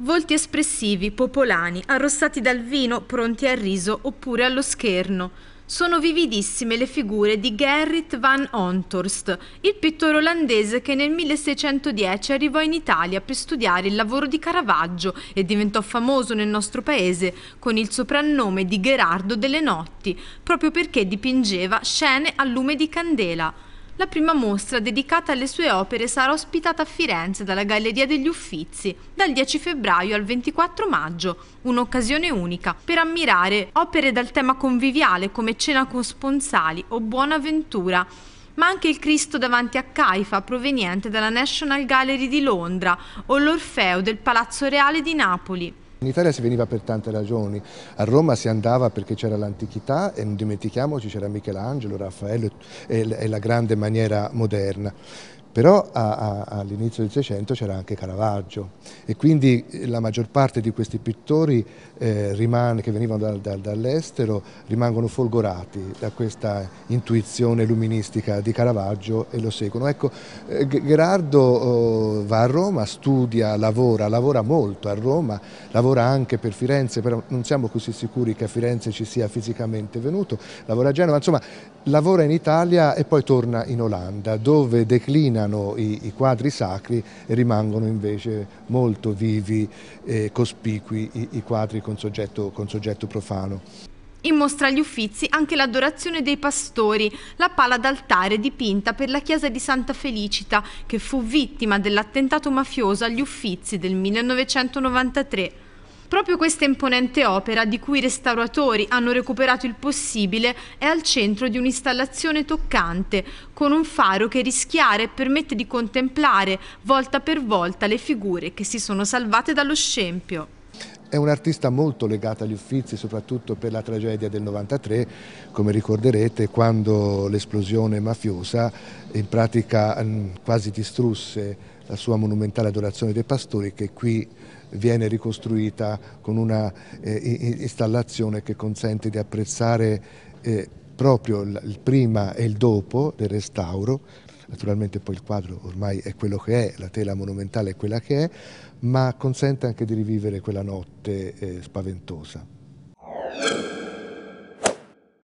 Volti espressivi, popolani, arrossati dal vino, pronti al riso oppure allo scherno. Sono vividissime le figure di Gerrit van Honthorst, il pittore olandese che nel 1610 arrivò in Italia per studiare il lavoro di Caravaggio e diventò famoso nel nostro paese con il soprannome di Gerardo delle Notti, proprio perché dipingeva scene a lume di candela. La prima mostra dedicata alle sue opere sarà ospitata a Firenze dalla Galleria degli Uffizi dal 10 febbraio al 24 maggio, un'occasione unica per ammirare opere dal tema conviviale come Cena con Sponsali o Buona Ventura, ma anche il Cristo davanti a Caifa proveniente dalla National Gallery di Londra o l'Orfeo del Palazzo Reale di Napoli. In Italia si veniva per tante ragioni, a Roma si andava perché c'era l'antichità e non dimentichiamoci c'era Michelangelo, Raffaello e la grande maniera moderna però all'inizio del Seicento c'era anche Caravaggio e quindi eh, la maggior parte di questi pittori eh, rimane, che venivano da, da, dall'estero rimangono folgorati da questa intuizione luministica di Caravaggio e lo seguono. Ecco, eh, Gerardo oh, va a Roma, studia, lavora, lavora molto a Roma, lavora anche per Firenze, però non siamo così sicuri che a Firenze ci sia fisicamente venuto, lavora a Genova, insomma lavora in Italia e poi torna in Olanda dove declina italiano i, i quadri sacri e rimangono invece molto vivi e cospicui i, i quadri con soggetto, con soggetto profano. In mostra agli Uffizi anche l'adorazione dei pastori, la pala d'altare dipinta per la chiesa di Santa Felicita, che fu vittima dell'attentato mafioso agli Uffizi del 1993. Proprio questa imponente opera, di cui i restauratori hanno recuperato il possibile, è al centro di un'installazione toccante, con un faro che rischiare permette di contemplare volta per volta le figure che si sono salvate dallo scempio. È un artista molto legato agli Uffizi, soprattutto per la tragedia del 93, come ricorderete quando l'esplosione mafiosa in pratica mm, quasi distrusse la sua monumentale adorazione dei pastori che qui viene ricostruita con una eh, installazione che consente di apprezzare eh, proprio il prima e il dopo del restauro, naturalmente poi il quadro ormai è quello che è, la tela monumentale è quella che è, ma consente anche di rivivere quella notte eh, spaventosa.